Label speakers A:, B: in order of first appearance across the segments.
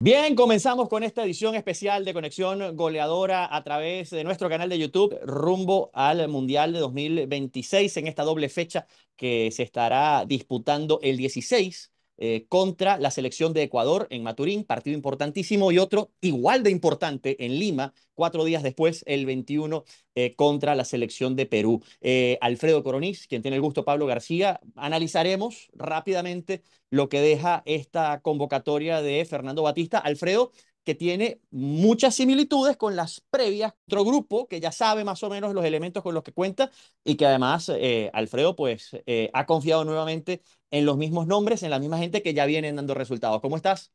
A: Bien, comenzamos con esta edición especial de Conexión Goleadora a través de nuestro canal de YouTube rumbo al Mundial de 2026 en esta doble fecha que se estará disputando el 16 eh, contra la selección de Ecuador en Maturín, partido importantísimo, y otro igual de importante en Lima, cuatro días después, el 21, eh, contra la selección de Perú. Eh, Alfredo Coronis, quien tiene el gusto, Pablo García, analizaremos rápidamente lo que deja esta convocatoria de Fernando Batista. Alfredo, que tiene muchas similitudes con las previas, otro grupo que ya sabe más o menos los elementos con los que cuenta y que además eh, Alfredo pues eh, ha confiado nuevamente en los mismos nombres, en la misma gente que ya vienen dando resultados. ¿Cómo estás?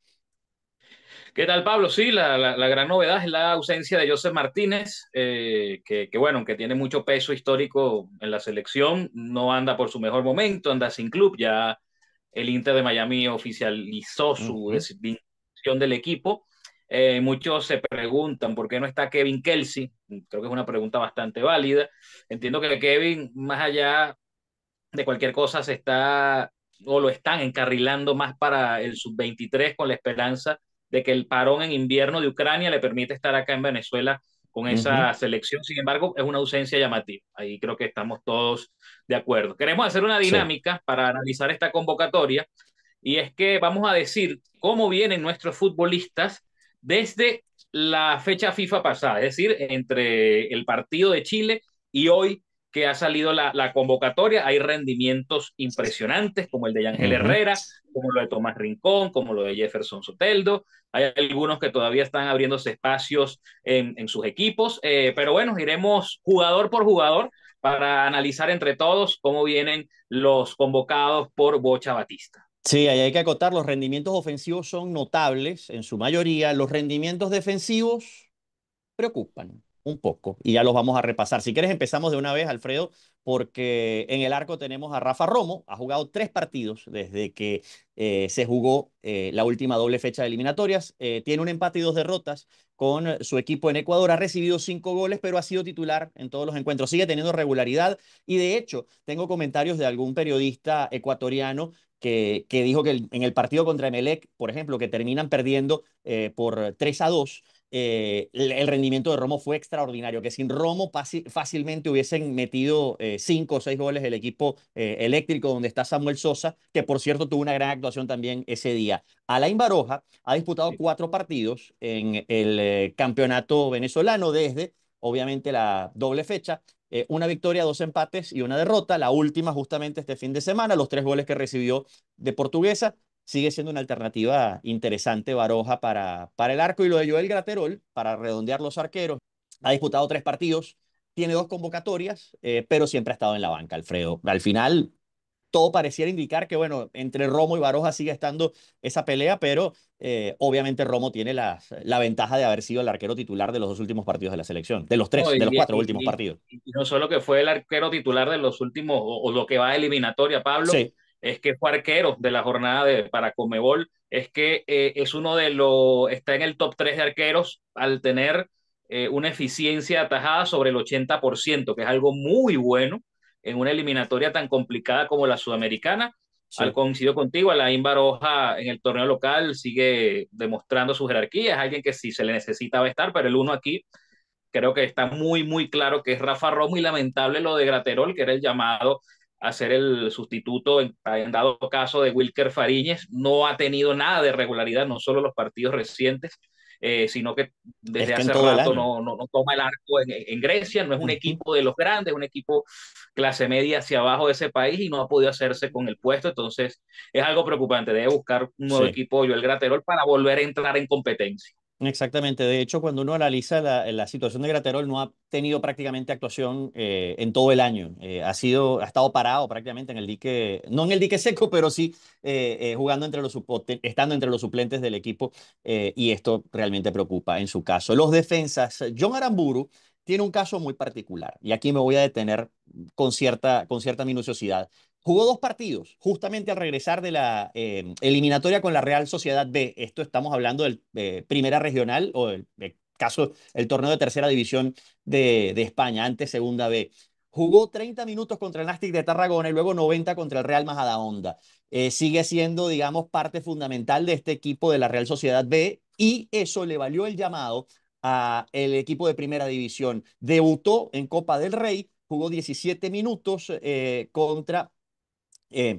B: ¿Qué tal, Pablo? Sí, la, gran novedad es la ausencia de José Martínez, eh, que, bueno, que tiene mucho peso histórico en la selección, no anda por su mejor momento, anda sin club. Ya el Inter de Miami oficializó su del equipo. Eh, muchos se preguntan por qué no está Kevin Kelsey. Creo que es una pregunta bastante válida. Entiendo que Kevin, más allá de cualquier cosa, se está o lo están encarrilando más para el sub-23 con la esperanza de que el parón en invierno de Ucrania le permite estar acá en Venezuela con esa selección. Sin embargo, es una ausencia llamativa. Ahí creo que estamos todos de acuerdo. Queremos hacer una dinámica para analizar esta convocatoria y es que vamos a decir cómo vienen nuestros futbolistas desde la fecha FIFA pasada, es decir, entre el partido de Chile y hoy que ha salido la, convocatoria, hay rendimientos impresionantes como el de Ángel Herrera, como lo de Tomás Rincón, como lo de Jefferson Soteldo. Hay algunos que todavía están abriéndose espacios en, sus equipos, eh, pero bueno, iremos jugador por jugador para analizar entre todos cómo vienen los convocados por Bocha Batista.
A: Sí, ahí hay que acotar, los rendimientos ofensivos son notables en su mayoría, los rendimientos defensivos preocupan un poco y ya los vamos a repasar. Si quieres empezamos de una vez, Alfredo, porque en el arco tenemos a Rafa Romo, ha jugado tres partidos desde que eh, se jugó eh, la última doble fecha de eliminatorias, eh, tiene un empate y dos derrotas con su equipo en Ecuador, ha recibido cinco goles, pero ha sido titular en todos los encuentros, sigue teniendo regularidad y de hecho tengo comentarios de algún periodista ecuatoriano que, que dijo que en el partido contra Emelec, por ejemplo, que terminan perdiendo por 3 a 2, eh, el, rendimiento de Romo fue extraordinario, que sin Romo fácilmente hubiesen metido eh, cinco o seis goles el equipo eh, eléctrico donde está Samuel Sosa, que por cierto tuvo una gran actuación también ese día. Alain Baroja ha disputado cuatro partidos en el campeonato venezolano desde, obviamente, la doble fecha. una victoria, dos empates y una derrota, la última justamente este fin de semana, los tres goles que recibió de Portuguesa sigue siendo una alternativa interesante Baroja para, para el arco y lo de Joel Graterol, para redondear los arqueros. Ha disputado tres partidos, tiene dos convocatorias, eh, pero siempre ha estado en la banca, Alfredo. Al final, todo pareciera indicar que, bueno, entre Romo y Baroja sigue estando esa pelea, pero eh, obviamente Romo tiene la, ventaja de haber sido el arquero titular de los dos últimos partidos de la selección, de los tres, de los cuatro últimos partidos.
B: Y no solo que fue el arquero titular de los últimos, o, o lo que va a eliminatoria, Pablo. Sí es que fue arquero de la jornada de, para Comebol, es que eh, es uno de los, está en el top 3 de arqueros al tener eh, una eficiencia atajada sobre el 80%, que es algo muy bueno en una eliminatoria tan complicada como la sudamericana. Al coincidir contigo, Alain Baroja en el torneo local sigue demostrando su jerarquía, es alguien que si se le necesita va a estar, pero el uno aquí creo que está muy, muy claro que es Rafa Romo y lamentable lo de Graterol, que era el llamado hacer el sustituto, en, dado caso, de Wilker Fariñez. No ha tenido nada de regularidad, no solo los partidos recientes, eh, sino que desde hace rato no, no, toma el arco en, Grecia, no es un equipo de los grandes, un equipo clase media hacia abajo de ese país y no ha podido hacerse con el puesto. Entonces, es algo preocupante. Debe buscar un nuevo equipo, yo el Graterol, para volver a entrar en competencia.
A: Exactamente. De hecho, cuando uno analiza la, situación de Graterol, no ha tenido prácticamente actuación eh, en todo el año. Eh, ha sido, ha estado parado prácticamente en el dique, no en el dique seco, pero sí eh, jugando entre los estando entre los suplentes del equipo y esto realmente preocupa en su caso. Los defensas, John Aramburu tiene un caso muy particular y aquí me voy a detener con cierta, con cierta minuciosidad Jugó dos partidos, justamente al regresar de la eh, eliminatoria con la Real Sociedad B. Esto estamos hablando del eh, Primera Regional o el, caso, el torneo de Tercera División de, España, antes Segunda B. Jugó 30 minutos contra el Nastic de Tarragona y luego 90 contra el Real Majadahonda. Eh, sigue siendo, digamos, parte fundamental de este equipo de la Real Sociedad B y eso le valió el llamado al equipo de Primera División. Debutó en Copa del Rey, jugó 17 minutos eh, contra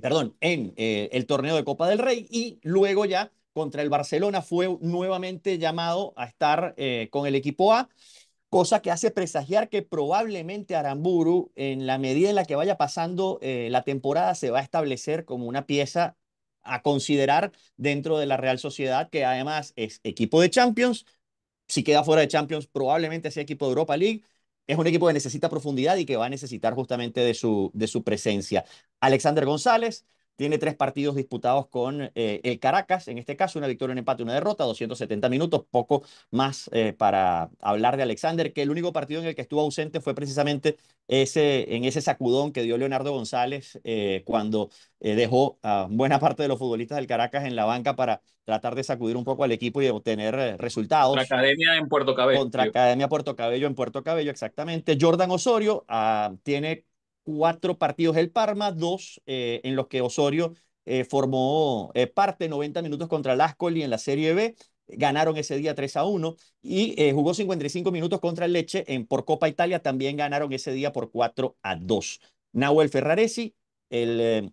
A: perdón, en eh, el torneo de Copa del Rey y luego ya contra el Barcelona fue nuevamente llamado a estar eh, con el equipo A, cosa que hace presagiar que probablemente Aramburu, en la medida en la que vaya pasando eh, la temporada, se va a establecer como una pieza a considerar dentro de la Real Sociedad, que además es equipo de Champions. Si queda fuera de Champions, probablemente sea equipo de Europa League es un equipo que necesita profundidad y que va a necesitar justamente de su, de su presencia. Alexander González, tiene tres partidos disputados con eh, el Caracas, en este caso una victoria, un empate, una derrota, 270 minutos, poco más eh, para hablar de Alexander, que el único partido en el que estuvo ausente fue precisamente ese, en ese sacudón que dio Leonardo González eh, cuando dejó a buena parte de los futbolistas del Caracas en la banca para tratar de sacudir un poco al equipo y obtener resultados. Contra Academia
B: en Puerto Cabello. Contra
A: Academia Puerto Cabello en Puerto Cabello, exactamente. Jordan Osorio ah, tiene cuatro partidos el Parma, dos eh, en los que Osorio eh, formó eh, parte 90 minutos contra Ascoli en la Serie B. Ganaron ese día 3 a 1 y jugó 55 minutos contra el Leche en, por Copa Italia. También ganaron ese día por 4 a 2. Nahuel Ferraresi, el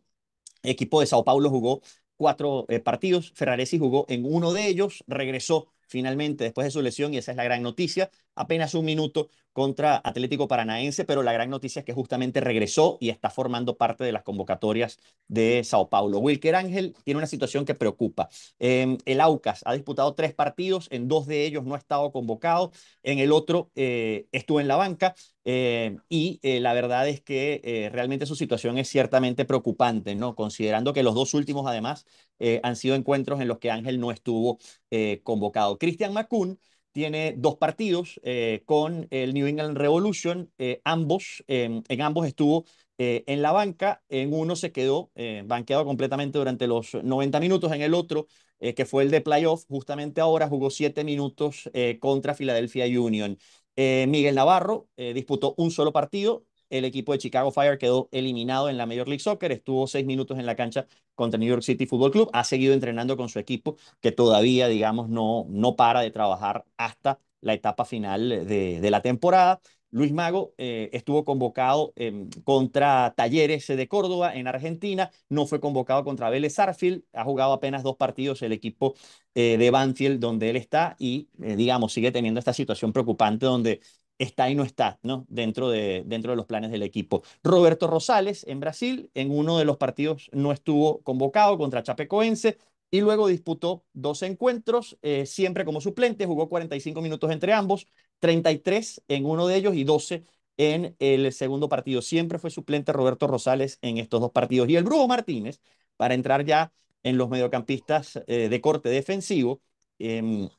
A: equipo de Sao Paulo, jugó cuatro partidos. Ferraresi jugó en uno de ellos, regresó finalmente después de su lesión y esa es la gran noticia. Apenas un minuto contra Atlético Paranaense, pero la gran noticia es que justamente regresó y está formando parte de las convocatorias de Sao Paulo. Wilker Ángel tiene una situación que preocupa. Em, el Aucas ha disputado tres partidos, en dos de ellos no ha estado convocado, en el otro eh, estuvo en la banca eh, y eh, la verdad es que realmente su situación es ciertamente preocupante, ¿no? Considerando que los dos últimos además eh, han sido encuentros en los que Ángel no estuvo eh, convocado. Christian Macun tiene dos partidos eh, con el New England Revolution, ambos, en ambos estuvo en la banca, en uno se quedó banqueado completamente durante los 90 minutos, en el otro, que fue el de playoff, justamente ahora jugó 7 minutos contra Philadelphia Union. Miguel Navarro disputó un solo partido, el equipo de Chicago Fire quedó eliminado en la Major League Soccer, estuvo seis minutos en la cancha contra New York City Football Club, ha seguido entrenando con su equipo que todavía, digamos, no, no para de trabajar hasta la etapa final de, la temporada. Luis Mago eh, estuvo convocado em, contra Talleres de Córdoba en Argentina, no fue convocado contra Vélez Arfield. ha jugado apenas dos partidos el equipo eh, de Banfield donde él está y, eh, digamos, sigue teniendo esta situación preocupante donde está y no está ¿no? Dentro, de, dentro de los planes del equipo. Roberto Rosales en Brasil, en uno de los partidos no estuvo convocado contra Chapecoense y luego disputó dos encuentros, eh, siempre como suplente, jugó 45 minutos entre ambos, 33 en uno de ellos y 12 en el segundo partido. Siempre fue suplente Roberto Rosales en estos dos partidos. Y el Brujo Martínez, para entrar ya en los mediocampistas eh, de corte defensivo, em,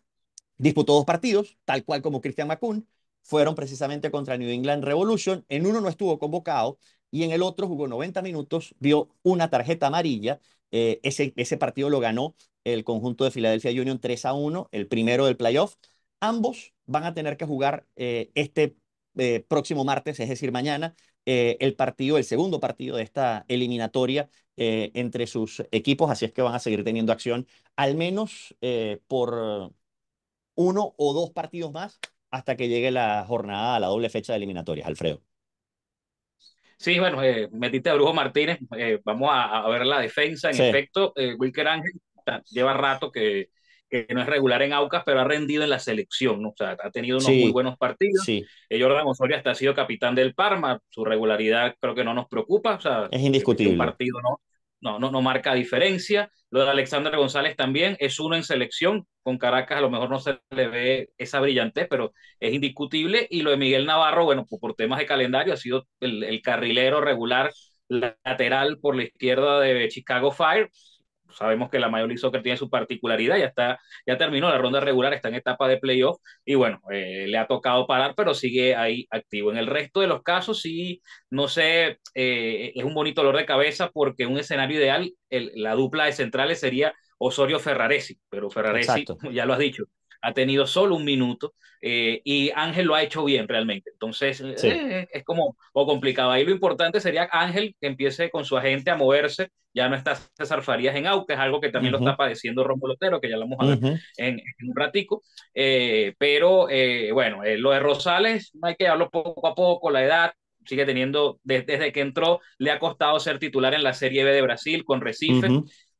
A: disputó dos partidos, tal cual como Cristian Macún, fueron precisamente contra New England Revolution. En uno no estuvo convocado y en el otro jugó 90 minutos, vio una tarjeta amarilla. Eh, ese, ese partido lo ganó el conjunto de Philadelphia Union 3 a 1, el primero del playoff. Ambos van a tener que jugar eh, este eh, próximo martes, es decir, mañana, el partido, el segundo partido de esta eliminatoria entre sus equipos, así es que van a seguir teniendo acción al menos por uno o dos partidos más hasta que llegue la jornada, a la doble fecha de eliminatorias, Alfredo.
B: Sí, bueno, eh, metiste a Brujo Martínez, eh, vamos a, ver la defensa, en efecto, eh, Wilker Ángel lleva rato que, que no es regular en Aucas, pero ha rendido en la selección, o sea, ha tenido unos muy buenos partidos. Sí. Jordan Osorio hasta ha sido capitán del Parma, su regularidad creo que no nos preocupa, o sea, es indiscutible. Un partido, ¿no? no, no, no marca diferencia. Lo de Alexander González también es uno en selección. Con Caracas a lo mejor no se le ve esa brillantez, pero es indiscutible. Y lo de Miguel Navarro, bueno, por, temas de calendario, ha sido el carrilero regular lateral por la izquierda de Chicago Fire sabemos que la Major League Soccer tiene su particularidad, ya está, ya terminó la ronda regular, está en etapa de playoff y bueno, eh, le ha tocado parar, pero sigue ahí activo. En el resto de los casos, sí, no sé, eh, es un bonito dolor de cabeza porque un escenario ideal, el, la dupla de centrales sería Osorio Ferraresi, pero Ferraresi, ya lo has dicho, ha tenido solo un minuto eh, y Ángel lo ha hecho bien realmente. Entonces eh, eh, es como o complicado. Ahí lo importante sería Ángel que empiece con su agente a moverse. Ya no está César Farías en que es algo que también lo está padeciendo Rómulo Otero, que ya lo vamos a ver en, un ratico. pero bueno, lo de Rosales hay que hablarlo poco a poco, la edad, sigue teniendo, desde que entró, le ha costado ser titular en la Serie B de Brasil con Recife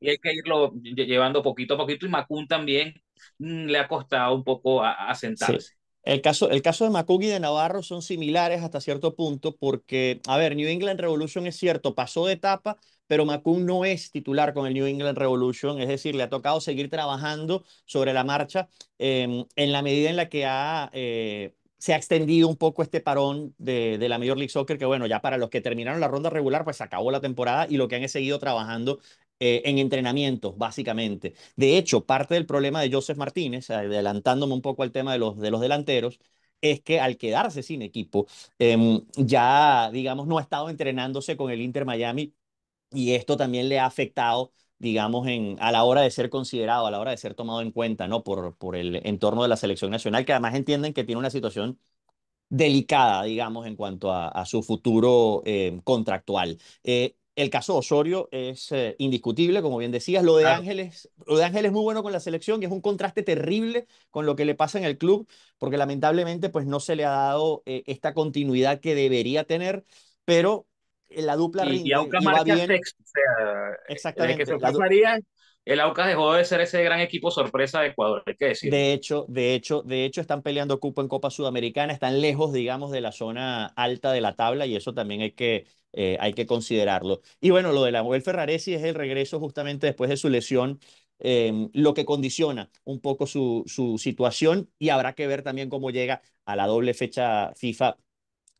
B: y hay que irlo llevando poquito a poquito. Y Macun también mm, le ha costado un poco asentarse.
A: El caso, el caso de Macun y de Navarro son similares hasta cierto punto porque, a ver, New England Revolution es cierto, pasó de etapa, pero Macun no es titular con el New England Revolution, es decir, le ha tocado seguir trabajando sobre la marcha em, en la medida en la que ha... Eh, se ha extendido un poco este parón de, la Major League Soccer, que bueno, ya para los que terminaron la ronda regular, pues acabó la temporada y lo que han seguido trabajando eh, en entrenamientos, básicamente. De hecho, parte del problema de Joseph Martínez, adelantándome un poco al tema de los, de los delanteros, es que al quedarse sin equipo, em, ya, digamos, no ha estado entrenándose con el Inter Miami y esto también le ha afectado digamos, en, a la hora de ser considerado, a la hora de ser tomado en cuenta, ¿no? Por, por el entorno de la selección nacional, que además entienden que tiene una situación delicada, digamos, en cuanto a, su futuro em, contractual. Eh, el caso Osorio es eh, indiscutible, como bien decías. Lo de, Ángeles, lo de Ángeles es muy bueno con la selección y es un contraste terrible con lo que le pasa en el club, porque lamentablemente pues, no se le ha dado eh, esta continuidad que debería tener, pero
B: eh, la dupla y, Y, bien. Exactamente. que se el Aucas dejó de ser ese gran equipo sorpresa de Ecuador, hay que decir. De
A: hecho, de hecho, de hecho están peleando cupo en Copa Sudamericana, están lejos, digamos, de la zona alta de la tabla y eso también hay que, eh, hay que considerarlo. Y bueno, lo de la Abuel Ferraresi es el regreso justamente después de su lesión, em, lo que condiciona un poco su, situación y habrá que ver también cómo llega a la doble fecha FIFA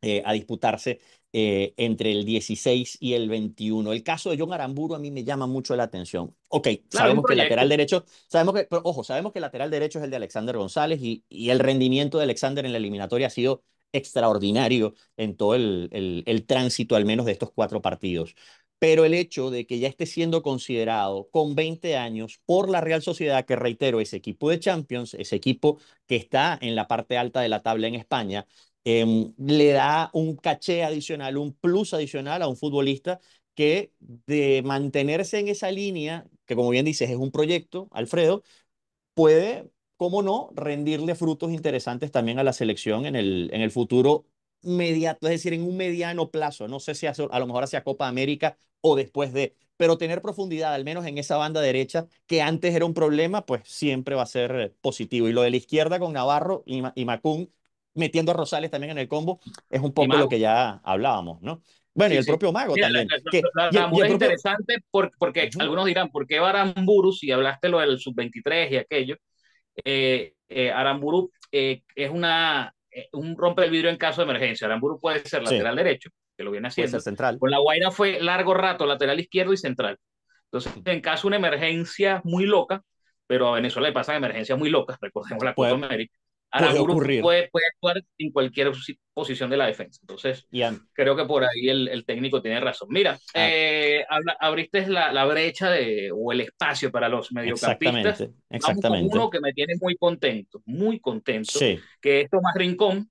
A: eh, a disputarse eh, entre el 16 y el 21. El caso de John Aramburu a mí me llama mucho la atención. Ok, sabemos que el lateral derecho, sabemos que, ojo, sabemos que lateral derecho es el de Alexander González y, el rendimiento de Alexander en la eliminatoria ha sido extraordinario en todo el, tránsito, al menos de estos cuatro partidos. Pero el hecho de que ya esté siendo considerado con 20 años por la Real Sociedad, que reitero, ese equipo de Champions, ese equipo que está en la parte alta de la tabla en España, Em, le da un caché adicional, un plus adicional a un futbolista que de mantenerse en esa línea, que como bien dices es un proyecto, Alfredo, puede, como no, rendirle frutos interesantes también a la selección en el, en el futuro mediato, es decir, en un mediano plazo, no sé si a, lo mejor hacia Copa América o después de, pero tener profundidad, al menos en esa banda derecha, que antes era un problema, pues siempre va a ser positivo. Y lo de la izquierda con Navarro y, y Macún metiendo a Rosales también en el combo, es un poco lo que ya hablábamos, ¿no? Bueno, y el propio Mago también. es
B: interesante porque, algunos dirán, ¿por qué Aramburu, si hablaste lo del sub-23 y aquello, eh, eh Aramburu eh, es una, eh, un rompe el vidrio en caso de emergencia. Aramburu puede ser lateral derecho, que lo viene haciendo. central. Con la Guaira fue largo rato, lateral izquierdo y central. Entonces, en caso de una emergencia muy loca, pero a Venezuela le pasan emergencias muy locas, recordemos la Copa América puede, actuar en cualquier posición de la defensa. Entonces, creo que por ahí el, técnico tiene razón. Mira, ah. eh, abriste la, brecha de, o el espacio para los mediocampistas. Exactamente, Con uno que me tiene muy contento, muy contento, que es Tomás Rincón.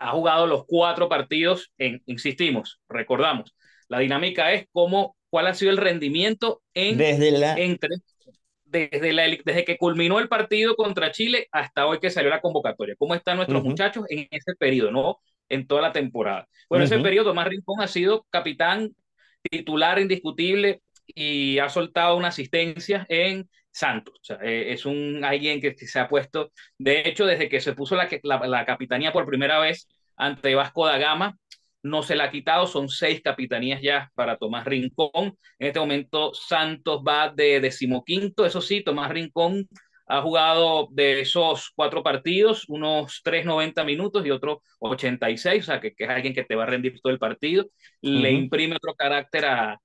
B: Ha jugado los cuatro partidos, en, insistimos, recordamos. La dinámica es cómo, cuál ha sido el rendimiento en, desde la, entre desde, la, desde que culminó el partido contra Chile hasta hoy que salió la convocatoria. ¿Cómo están nuestros muchachos en ese periodo, no? En toda la temporada. Bueno, en ese periodo, Tomás Rincón ha sido capitán titular indiscutible y ha soltado una asistencia en Santos. Eh, es un alguien que se ha puesto, de hecho, desde que se puso la, la capitanía por primera vez ante Vasco da Gama, no se la ha quitado, son seis capitanías ya para Tomás Rincón. En este momento Santos va de decimoquinto, eso sí, Tomás Rincón ha jugado de esos cuatro partidos, unos 390 minutos y otro 86, o sea, que, es alguien que te va a rendir todo el partido. Le imprime otro carácter a,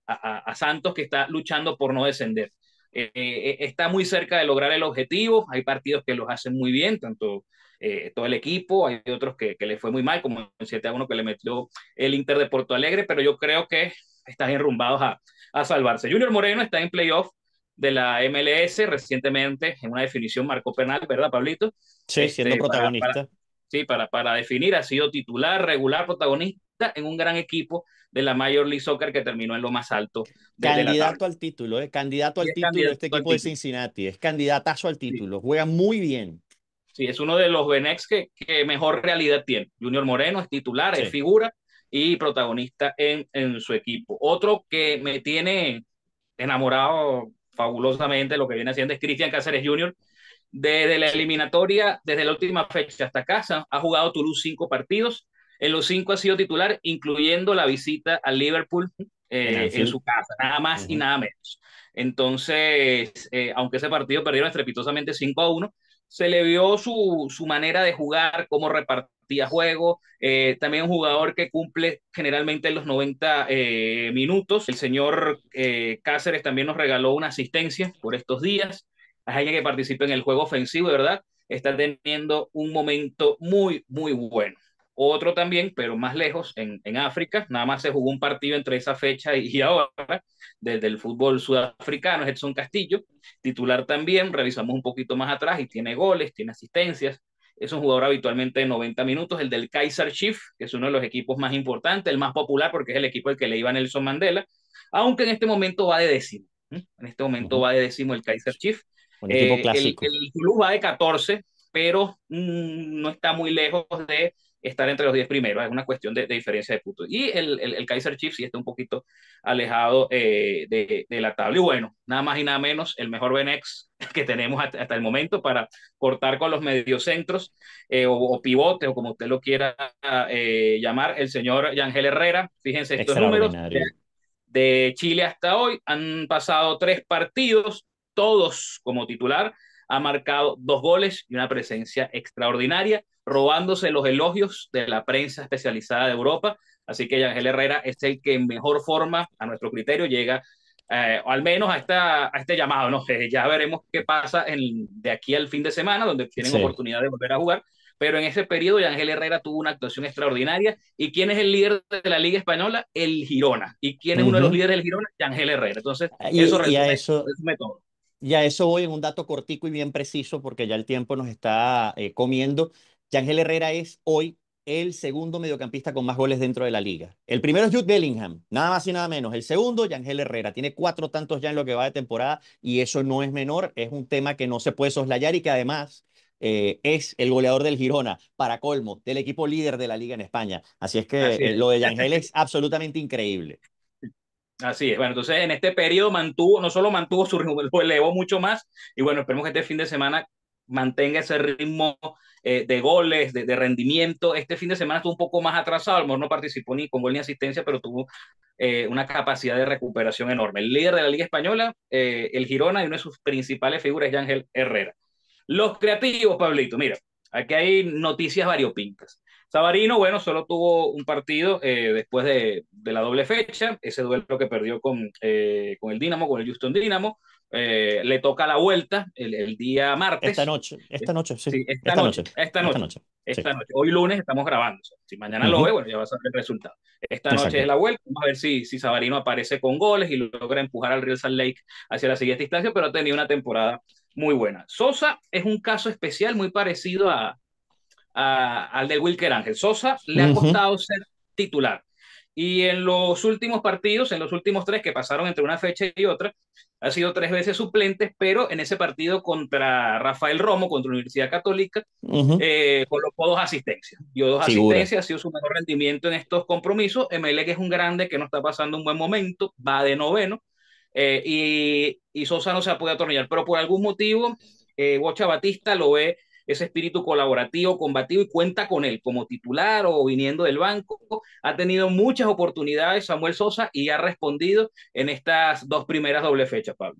B: Santos que está luchando por no descender. Eh, eh, eh, está muy cerca de lograr el objetivo, hay partidos que los hacen muy bien, tanto eh, todo el equipo. Hay otros que, que, le fue muy mal, como el 7 a 1 que le metió el Inter de Porto Alegre, pero yo creo que están enrumbados a, a salvarse. Junior Moreno está en playoff de la MLS recientemente, en una definición marcó penal, ¿verdad, Pablito? Sí, este, siendo protagonista. sí, para, para definir, ha sido titular, regular, protagonista en un gran equipo de la Major League Soccer que terminó en lo más alto. Candidato al título,
A: eh, candidato al título este equipo de Cincinnati, es candidatazo al título, juega muy bien.
B: Sí, es uno de los Benex que, mejor realidad tiene. Junior Moreno es titular, es figura y protagonista en, su equipo. Otro que me tiene enamorado fabulosamente lo que viene haciendo es Cristian Cáceres Junior. Desde la eliminatoria, desde la última fecha hasta casa, ha jugado Toulouse cinco partidos. En los cinco ha sido titular, incluyendo la visita al Liverpool eh, en su casa, nada más y nada menos. Entonces, eh, aunque ese partido perdieron estrepitosamente 5 a 1, se le vio su, manera de jugar, cómo repartía juego. Eh, también un jugador que cumple generalmente los 90 eh, minutos. El señor eh, Cáceres también nos regaló una asistencia por estos días. A alguien que participa en el juego ofensivo, verdad, está teniendo un momento muy, muy bueno. Otro también, pero más lejos, en, en África, nada más se jugó un partido entre esa fecha y, ahora, desde el fútbol sudafricano, Edson Castillo, titular también, revisamos un poquito más atrás y tiene goles, tiene asistencias, es un jugador habitualmente de 90 minutos, el del Kaiser Chief, que es uno de los equipos más importantes, el más popular, porque es el equipo al que le iba Nelson Mandela, aunque en este momento va de décimo. En este momento va de décimo el Kaiser Chief. Eh, el, club va de 14, pero mm, no está muy lejos de estar entre los 10 primeros, es una cuestión de, diferencia de puntos. Y el, el, Kaiser Chiefs sí está un poquito alejado eh, de, de, la tabla. Y bueno, nada más y nada menos, el mejor Benex que tenemos hasta, el momento para cortar con los mediocentros eh, o, pivote, o como usted lo quiera eh, llamar, el señor Yangel Herrera. Fíjense estos números. de Chile hasta hoy han pasado tres partidos, todos como titular, ha marcado dos goles y una presencia extraordinaria, robándose los elogios de la prensa especializada de Europa. Así que Ángel Herrera es el que en mejor forma, a nuestro criterio, llega eh, al menos a, esta, a este llamado. ¿no? ya veremos qué pasa de aquí al fin de semana, donde tienen oportunidad de volver a jugar. Pero en ese periodo, Ángel Herrera tuvo una actuación extraordinaria. ¿Y quién es el líder de la Liga Española? El Girona. ¿Y quién es uno de los líderes del Girona? Ángel Herrera. Entonces, eso,
A: eso, resume todo. Ya eso voy en un dato cortico y bien preciso, porque ya el tiempo nos está comiendo. Eh, comiendo. Yangel Herrera es hoy el segundo mediocampista con más goles dentro de la liga. El primero es Jude Bellingham, nada más y nada menos. El segundo, Yangel Herrera. Tiene cuatro tantos ya en lo que va de temporada y eso no es menor. Es un tema que no se puede soslayar y que además eh, es el goleador del Girona, para colmo, del equipo líder de la liga en España. Así es que eh, lo de
B: Yangel es absolutamente increíble. Así es. Bueno, entonces en este periodo mantuvo, no solo mantuvo su ritmo, lo elevó mucho más. Y bueno, esperemos que este fin de semana mantenga ese ritmo eh, de goles, de, rendimiento. Este fin de semana estuvo un poco más atrasado, a lo mejor no participó ni con gol ni asistencia, pero tuvo eh, una capacidad de recuperación enorme. El líder de la Liga Española, eh, el Girona, y una de sus principales figuras es Ángel Herrera. Los creativos, Pablito, mira, aquí hay noticias variopintas. Sabarino, bueno, solo tuvo un partido eh, después de, la doble fecha, ese duelo que perdió con, eh, el Dinamo, con el Houston Dynamo, eh, le toca la vuelta el, día martes. Esta noche, esta noche, sí. esta, noche, esta, noche, Hoy lunes estamos grabando. si mañana lo ve, bueno, ya va a saber el resultado. Esta noche es la vuelta. Vamos a ver si, si Sabarino aparece con goles y logra empujar al Real Salt Lake hacia la siguiente instancia, pero ha tenido una temporada muy buena. Sosa es un caso especial, muy parecido a, al de Wilker Ángel Sosa, le ha costado ser titular. Y en los últimos partidos, en los últimos tres que pasaron entre una fecha y otra, ha sido tres veces suplente, pero en ese partido contra Rafael Romo, contra la Universidad Católica, con eh, colocó dos asistencias. Dio dos asistencias, ha sido su mejor rendimiento en estos compromisos. que es un grande que no está pasando un buen momento, va de noveno, eh, y, y, Sosa no se ha podido atornillar, pero por algún motivo, eh, Bocha Batista lo ve ese espíritu colaborativo, combativo y cuenta con él como titular o viniendo del banco. Ha tenido muchas oportunidades Samuel Sosa y ha respondido en estas dos primeras doble fechas, Pablo.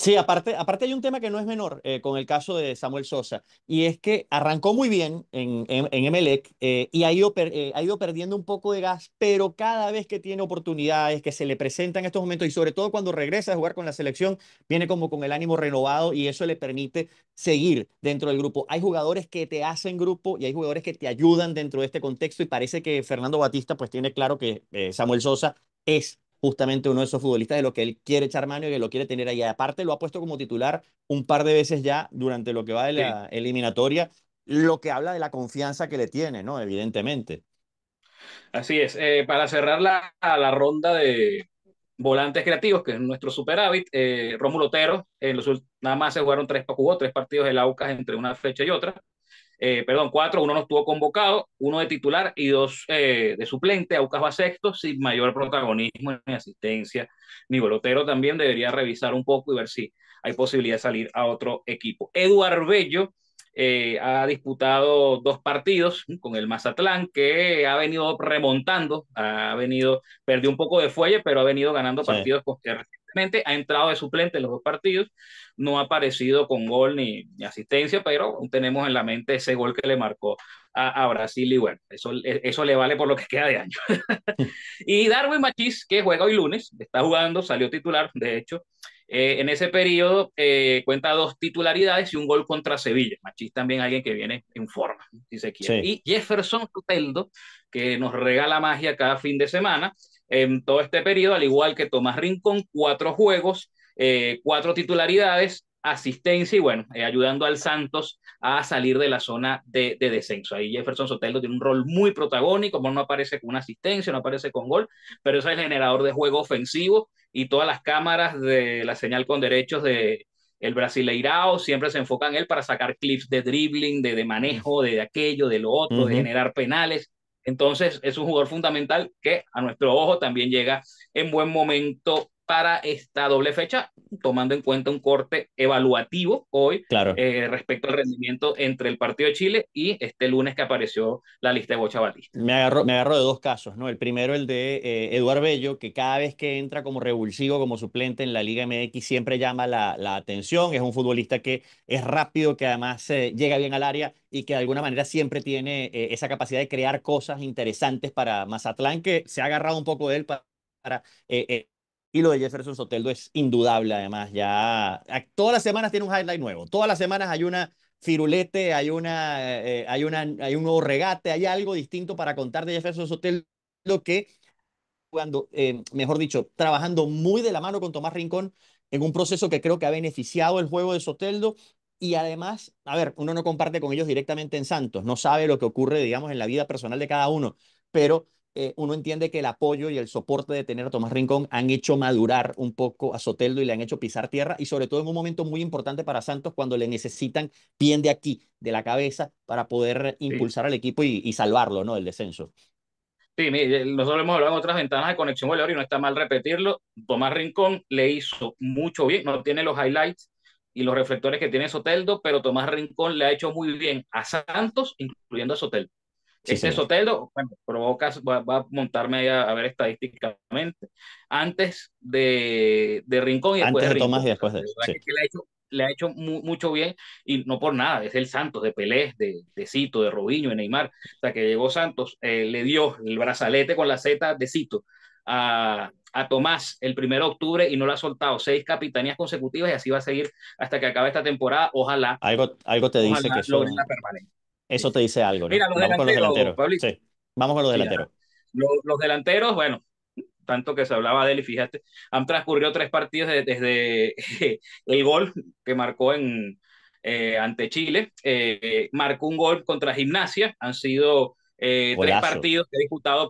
A: Sí, aparte, aparte hay un tema que no es menor eh, con el caso de Samuel Sosa, y es que arrancó muy bien en, en, Emelec eh, y ha ido, eh, ha ido perdiendo un poco de gas, pero cada vez que tiene oportunidades, que se le presentan estos momentos, y sobre todo cuando regresa a jugar con la selección, viene como con el ánimo renovado y eso le permite seguir dentro del grupo. Hay jugadores que te hacen grupo y hay jugadores que te ayudan dentro de este contexto, y parece que Fernando Batista pues tiene claro que Samuel Sosa es justamente uno de esos futbolistas de lo que él quiere echar mano y que lo quiere tener ahí. Aparte, lo ha puesto como titular un par de veces ya durante lo que va de la eliminatoria, lo que habla de la confianza que le tiene, ¿no? Evidentemente.
B: Así es. Eh, para cerrar la, la, ronda de volantes creativos, que es nuestro superávit, eh, Rómulo Otero, en los, nada más se jugaron tres, jugó tres partidos del Aucas entre una fecha y otra. Eh, perdón, cuatro, uno no estuvo convocado, uno de titular y dos eh, de suplente, Aucas va sexto, sin mayor protagonismo ni asistencia, ni Bolotero también debería revisar un poco y ver si hay posibilidad de salir a otro equipo. Eduard Bello eh, ha disputado dos partidos con el Mazatlán, que ha venido remontando, ha venido, perdió un poco de fuelle, pero ha venido ganando con partidos ha entrado de suplente en los dos partidos, no ha aparecido con gol ni, asistencia, pero tenemos en la mente ese gol que le marcó a, Brasil y bueno, eso, e, eso le vale por lo que queda de año. y Darwin Machis que juega hoy lunes, está jugando, salió titular, de hecho. Eh, en ese periodo eh, cuenta dos titularidades y un gol contra Sevilla. Machís también alguien que viene en forma, si se quiere. Y Jefferson Coteldo, que nos regala magia cada fin de semana, en todo este periodo, al igual que Tomás Rincón, cuatro juegos, eh, cuatro titularidades, asistencia y bueno, eh, ayudando al Santos a salir de la zona de, descenso. Ahí Jefferson Sotelo tiene un rol muy protagónico, no aparece con una asistencia, no aparece con gol, pero es el generador de juego ofensivo y todas las cámaras de la señal con derechos de el brasileirao siempre se enfocan en él para sacar clips de dribbling, de, manejo, de, aquello, de lo otro, de generar penales. Entonces es un jugador fundamental que a nuestro ojo también llega en buen momento para esta doble fecha, tomando en cuenta un corte evaluativo hoy eh, respecto al rendimiento entre el partido de Chile y este lunes que apareció la lista de Bocha Batista.
A: Me agarro, me agarro de dos casos, ¿no? El primero, el de eh, Eduardo Bello, que cada vez que entra como revulsivo, como suplente en la Liga MX, siempre llama la, atención. Es un futbolista que es rápido, que además eh, llega bien al área y que de alguna manera siempre tiene eh, esa capacidad de crear cosas interesantes para Mazatlán, que se ha agarrado un poco de él para... para y lo de Jefferson Soteldo es indudable, además. Ya todas las semanas tiene un highlight nuevo. Todas las semanas hay una firulete, hay, una, eh, eh, hay, una, hay un nuevo regate, hay algo distinto para contar de Jefferson Soteldo que, cuando, eh, mejor dicho, trabajando muy de la mano con Tomás Rincón en un proceso que creo que ha beneficiado el juego de Soteldo. Y además, a ver, uno no comparte con ellos directamente en Santos, no sabe lo que ocurre, digamos, en la vida personal de cada uno, pero eh, uno entiende que el apoyo y el soporte de tener a Tomás Rincón han hecho madurar un poco a Soteldo y le han hecho pisar tierra y sobre todo en un momento muy importante para Santos cuando le necesitan bien de aquí, de la cabeza, para poder impulsar al equipo y, salvarlo, ¿no? El descenso.
B: Sí, eh, nosotros hemos hablado en otras ventanas de conexión goleador y no está mal repetirlo. Tomás Rincón le hizo mucho bien, no tiene los highlights y los reflectores que tiene Soteldo, pero Tomás Rincón le ha hecho muy bien a Santos, incluyendo a Soteldo. Es ese bueno, provoca, va, a montarme a, ver estadísticamente, antes de, de Rincón y después antes de, Tomás y después de... Que le, ha hecho, le ha hecho mucho bien y no por nada, es el Santos de Pelé, de, de Cito, de Robinho, de Neymar. O sea, que llegó Santos, eh, le dio el brazalete con la Z de Cito a, a Tomás el 1 de octubre y no lo ha soltado. Seis capitanías consecutivas y así va a seguir hasta que acabe esta temporada. Ojalá.
A: Algo, algo te dice que eso, la permanencia. Eso te dice algo. ¿no? Mira, Vamos Con los delanteros. Sí. Vamos con los delanteros.
B: Los, delanteros, bueno, tanto que se hablaba de él y fíjate, han transcurrido tres partidos desde el gol que marcó en, eh, ante Chile. Eh, marcó un gol contra Gimnasia. Han sido eh, tres partidos que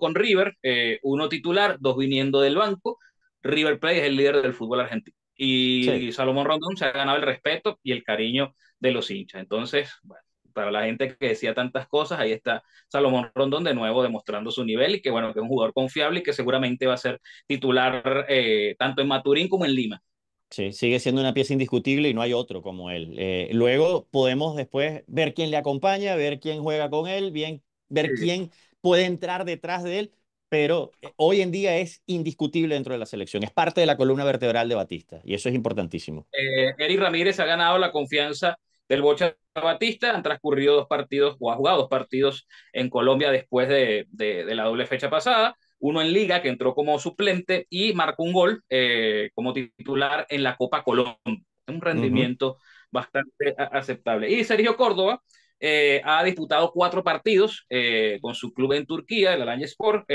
B: con River, uno titular, dos viniendo del banco. River Plate es el líder del fútbol argentino. Y Salomón Rondón se ha ganado el respeto y el cariño de los hinchas. Entonces, bueno, la gente que decía tantas cosas, ahí está Salomón Rondón de nuevo demostrando su nivel y que bueno, que es un jugador confiable y que seguramente va a ser titular eh, tanto en Maturín como en Lima.
A: Sí, sigue siendo una pieza indiscutible y no hay otro como él. Eh, luego podemos después ver quién le acompaña, ver quién juega con él, bien, ver quién puede entrar detrás de él, pero eh, hoy en día es indiscutible dentro de la selección, es parte de la columna vertebral de Batista y eso es importantísimo.
B: Eh, Eric Ramírez ha ganado la confianza del Bocha Batista. Han transcurrido dos partidos o ha jugado dos partidos en Colombia después de, la doble fecha pasada. Uno en Liga, que entró como suplente y marcó un gol eh, como titular en la Copa Colombia. Un rendimiento bastante aceptable. Y Sergio Córdoba eh, ha disputado cuatro partidos eh, con su club en Turquía, el Alanya Sport,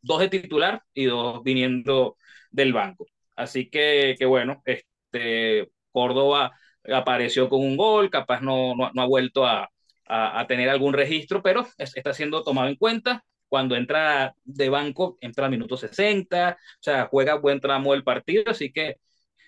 B: dos de titular y dos viniendo del banco. Así que, que bueno, este, Córdoba apareció con un gol, capaz no, no, ha vuelto a, a, tener algún registro, pero está siendo tomado en cuenta. Cuando entra de banco, entra a minuto 60, o sea, juega buen tramo del partido, así que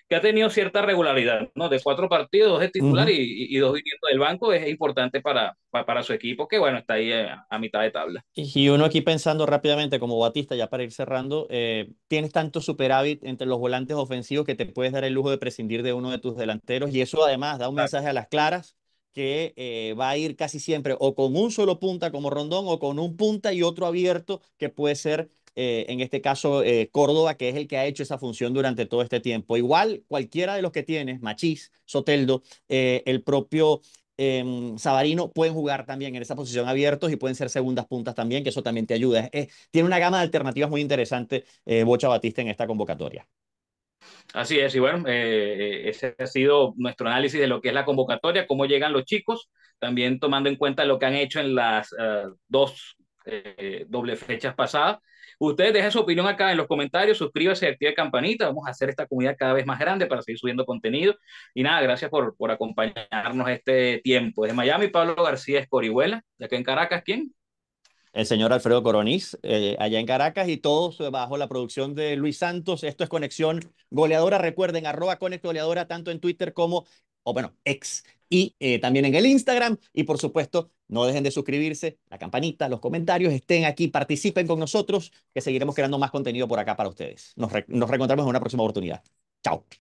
B: que ha tenido cierta regularidad, ¿no? De cuatro partidos, dos de titular y, dos viniendo del banco es importante para, para, su equipo, que bueno, está ahí eh, a, mitad de tabla.
A: Y uno aquí pensando rápidamente, como Batista, ya para ir cerrando, eh, tienes tanto superávit entre los volantes ofensivos que te puedes dar el lujo de prescindir de uno de tus delanteros, y eso además da un mensaje a las claras que eh, va a ir casi siempre o con un solo punta como Rondón o con un punta y otro abierto que puede ser eh, en este caso eh, Córdoba, que es el que ha hecho esa función durante todo este tiempo. Igual cualquiera de los que tienes, Machís, Soteldo, eh, el propio em, Sabarino, pueden jugar también en esa posición abiertos y pueden ser segundas puntas también, que eso también te ayuda. tiene una gama de alternativas muy interesante Bocha Batista en esta convocatoria.
B: Así es, y bueno, ese ha sido nuestro análisis de lo que es la convocatoria, cómo llegan los chicos, también tomando en cuenta lo que han hecho en las dos doble fechas pasadas Ustedes dejen su opinión acá en los comentarios, suscríbase, active campanita, vamos a hacer esta comunidad cada vez más grande para seguir subiendo contenido. Y nada, gracias por, por acompañarnos este tiempo. Desde Miami, Pablo García Escorihuela, de acá en Caracas, ¿quién?
A: El señor Alfredo Coroniz, eh, allá en Caracas, y todos bajo la producción de Luis Santos. Esto es Conexión Goleadora. Recuerden, arroba Conex Goleadora, tanto en Twitter como, o bueno, ex y eh, también en el Instagram. Y por supuesto, no dejen de suscribirse, la campanita, los comentarios, estén aquí, participen con nosotros, que seguiremos creando más contenido por acá para ustedes. Nos, nos reencontramos en una próxima oportunidad. Chao.